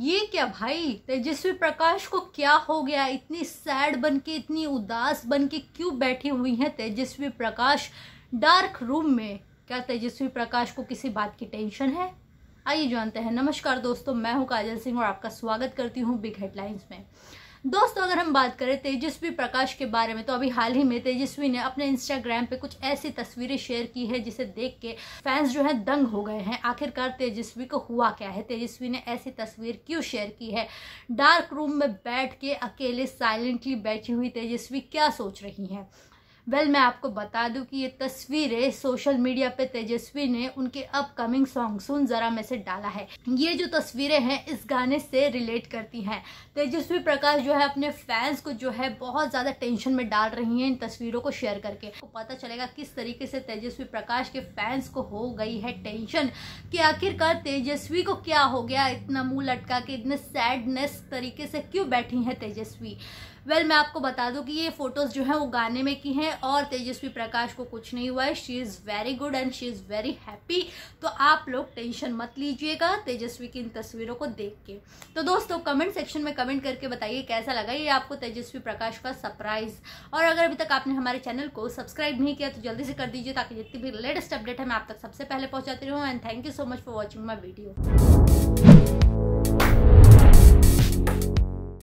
ये क्या भाई तेजस्वी प्रकाश को क्या हो गया इतनी सैड बन के इतनी उदास बन के क्यों बैठी हुई हैं तेजस्वी प्रकाश डार्क रूम में क्या तेजस्वी प्रकाश को किसी बात की टेंशन है आइए जानते हैं नमस्कार दोस्तों मैं हूं काजल सिंह और आपका स्वागत करती हूं बिग हेडलाइंस में दोस्तों अगर हम बात करें तेजस्वी प्रकाश के बारे में तो अभी हाल ही में तेजस्वी ने अपने इंस्टाग्राम पे कुछ ऐसी तस्वीरें शेयर की है जिसे देख के फैंस जो है दंग हो गए हैं आखिरकार तेजस्वी को हुआ क्या है तेजस्वी ने ऐसी तस्वीर क्यों शेयर की है डार्क रूम में बैठ के अकेले साइलेंटली बैठी हुई तेजस्वी क्या सोच रही हैं वेल well, मैं आपको बता दूं कि ये तस्वीरें सोशल मीडिया पे तेजस्वी ने उनके अपकमिंग सॉन्ग सुन जरा में से डाला है ये जो तस्वीरें हैं इस गाने से रिलेट करती हैं तेजस्वी प्रकाश जो है अपने फैंस को जो है बहुत ज़्यादा टेंशन में डाल रही हैं इन तस्वीरों को शेयर करके तो पता चलेगा किस तरीके से तेजस्वी प्रकाश के फैंस को हो गई है टेंशन कि आखिरकार तेजस्वी को क्या हो गया इतना मुंह लटका के इतने सैडनेस तरीके से क्यों बैठी है तेजस्वी वेल well, मैं आपको बता दूं कि ये फोटोज़ जो है वो गाने में की हैं और तेजस्वी प्रकाश को कुछ नहीं हुआ है she is very good and she is very happy तो आप लोग टेंशन मत लीजिएगा तेजस्वी की इन तस्वीरों को देख के तो दोस्तों कमेंट सेक्शन में कमेंट करके बताइए कैसा लगा ये आपको तेजस्वी प्रकाश का सरप्राइज और अगर अभी तक आपने हमारे चैनल को सब्सक्राइब नहीं किया तो जल्दी से कर दीजिए ताकि जितनी भी लेटेस्ट अपडेट है मैं आप तक सबसे पहले पहुंचाती रहूँ and thank you so much for watching my video